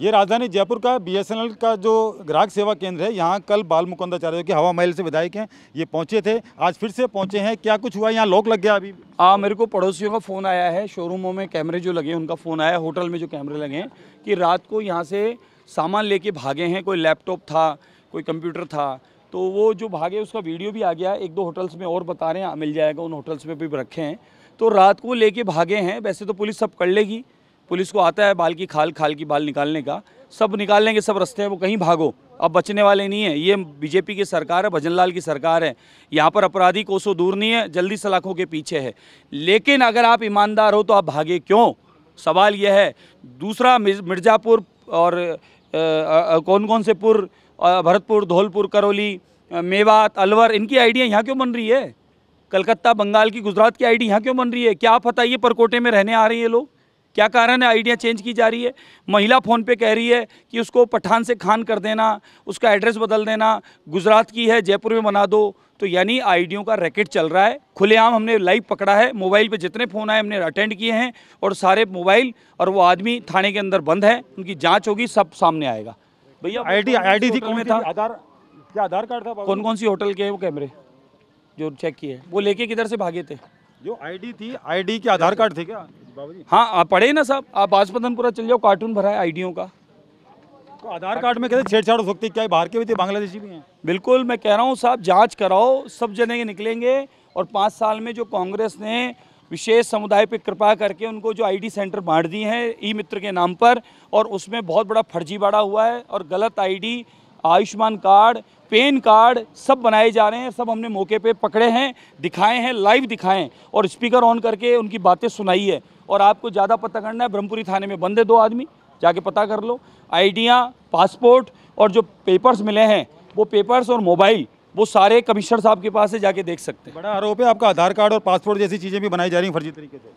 ये राजधानी जयपुर का बीएसएनएल का जो ग्राहक सेवा केंद्र है यहाँ कल बाल मुकुंदाचार्य के हवा महल से विधायक हैं ये पहुँचे थे आज फिर से पहुँचे हैं क्या कुछ हुआ यहाँ लॉक लग गया अभी हाँ मेरे को पड़ोसियों का फ़ोन आया है शोरूमों में कैमरे जो लगे उनका फ़ोन आया होटल में जो कैमरे लगे हैं कि रात को यहाँ से सामान ले भागे हैं कोई लैपटॉप था कोई कंप्यूटर था तो वो जो भागे उसका वीडियो भी आ गया एक दो होटल्स में और बता रहे हैं मिल जाएगा उन होटल्स में भी रखे हैं तो रात को लेके भागे हैं वैसे तो पुलिस सब कर लेगी पुलिस को आता है बाल की खाल खाल की बाल निकालने का सब निकालने के सब रस्ते हैं वो कहीं भागो अब बचने वाले नहीं है ये बीजेपी की सरकार है भजन लाल की सरकार है यहाँ पर अपराधी कोसों दूर नहीं है जल्दी सलाखों के पीछे है लेकिन अगर आप ईमानदार हो तो आप भागे क्यों सवाल यह है दूसरा मिर्ज़ापुर और आ, आ, कौन कौन से पुर भरतपुर धौलपुर करौली मेवात अलवर इनकी आइडिया यहाँ क्यों बन रही है कलकत्ता बंगाल की गुजरात की आईडी यहाँ क्यों बन रही है क्या आप बताइए परकोटे में रहने आ रहे हैं लोग क्या कारण है आइडिया चेंज की जा रही है महिला फ़ोन पे कह रही है कि उसको पठान से खान कर देना उसका एड्रेस बदल देना गुजरात की है जयपुर में बना दो तो यानी आइडियों का रैकेट चल रहा है खुलेआम हमने लाइव पकड़ा है मोबाइल पे जितने फ़ोन आए हमने अटेंड किए हैं और सारे मोबाइल और वो आदमी थाने के अंदर बंद है उनकी जाँच होगी सब सामने आएगा भैया आई डी आई डी कौन में था आधार क्या आधार कार्ड था कौन कौन सी होटल के वो कैमरे जो चेक किए वो लेके किधर से भागे थे जो आईडी थी आईडी के आधार कार्ड थे क्या हाँ आप पढ़े ना साहब आप बाजपतनपुरा चल जाओ कार्टून भरा है आईडियों का तो आधार कार्ड में कैसे छेड़छाड़ हो सकती है क्या बाहर के भी थे बांग्लादेशी भी हैं बिल्कुल मैं कह रहा हूँ साहब जाँच कराओ सब जने निकलेंगे और पाँच साल में जो कांग्रेस ने विशेष समुदाय पर कृपा करके उनको जो आईडी सेंटर बांट दिए हैं ई मित्र के नाम पर और उसमें बहुत बड़ा फर्जीवाड़ा हुआ है और गलत ID Ayushman card PAN card सब बनाए जा रहे हैं सब हमने मौके पे पकड़े हैं दिखाए हैं लाइव दिखाएँ और स्पीकर ऑन करके उनकी बातें सुनाई है और आपको ज़्यादा पता करना है ब्रह्मपुरी थाने में बंद है दो आदमी जाके पता कर लो आईडियाँ पासपोर्ट और जो पेपर्स मिले हैं वो पेपर्स और मोबाइल वो सारे कमिश्नर साहब के पास से जाके देख सकते हैं बड़ा आरोप है आपका आधार कार्ड और पासपोर्ट जैसी चीज़ें भी बनाई जा रही हैं फर्जी तरीके से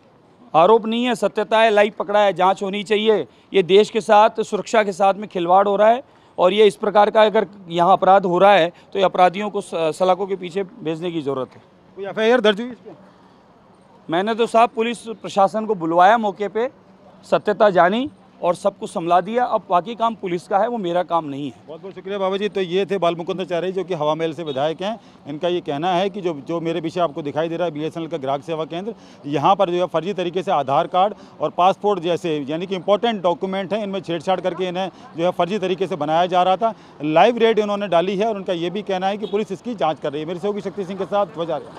आरोप नहीं है सत्यता है लाइव पकड़ा है जांच होनी चाहिए ये देश के साथ सुरक्षा के साथ में खिलवाड़ हो रहा है और ये इस प्रकार का अगर यहाँ अपराध हो रहा है तो ये अपराधियों को सलाखों के पीछे भेजने की ज़रूरत है कोई एफ आई दर्ज हुई इस पर मैंने तो साहब पुलिस प्रशासन को बुलवाया मौके पर सत्यता जानी और सब कुछ संभला दिया अब बाकी काम पुलिस का है वो मेरा काम नहीं है बहुत बहुत शुक्रिया बाबा जी तो ये थे बाल मुकुंद चारे जो कि हवा महल से विधायक हैं इनका ये कहना है कि जो जो मेरे पीछे आपको दिखाई दे रहा है बीएसएनएल का ग्राहक सेवा केंद्र यहाँ पर जो है फर्जी तरीके से आधार कार्ड और पासपोर्ट जैसे यानी कि इंपॉर्टेंट डॉक्यूमेंट हैं इनमें छेड़छाड़ करके इन्हें जो है फर्जी तरीके से बनाया जा रहा था लाइव रेड इन्होंने डाली है और उनका ये भी कहना है कि पुलिस इसकी जाँच कर रही है मेरे सहयोगी शक्ति सिंह के साथ ध्वजा